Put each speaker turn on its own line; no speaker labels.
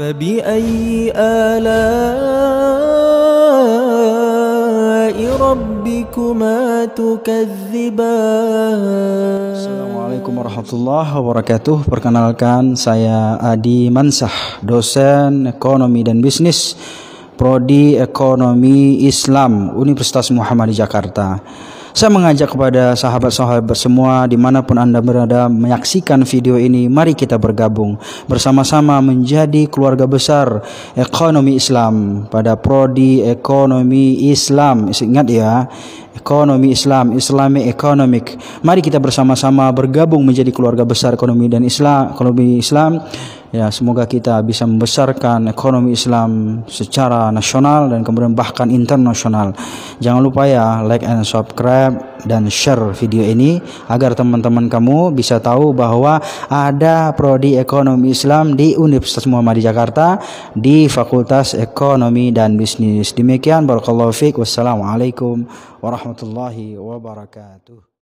فبأي آلاء
ربكما تكذبان Assalamualaikum warahmatullahi wabarakatuh Perkenalkan saya Adi Mansah Dosen Ekonomi dan Bisnis Prodi Ekonomi Islam Universitas Muhammadiyah Jakarta saya mengajak kepada sahabat-sahabat semua dimanapun Anda berada menyaksikan video ini, mari kita bergabung bersama-sama menjadi keluarga besar ekonomi Islam pada prodi ekonomi Islam. Ingat ya, ekonomi Islam, Islamic economic. Mari kita bersama-sama bergabung menjadi keluarga besar ekonomi dan Islam, ekonomi Islam Ya, semoga kita bisa membesarkan ekonomi Islam secara nasional dan kemudian bahkan internasional. Jangan lupa ya like and subscribe dan share video ini agar teman-teman kamu bisa tahu bahwa ada prodi ekonomi Islam di Universitas Muhammadiyah Jakarta di Fakultas Ekonomi dan Bisnis. Demikian barakallahu fiik. Wassalamualaikum warahmatullahi wabarakatuh.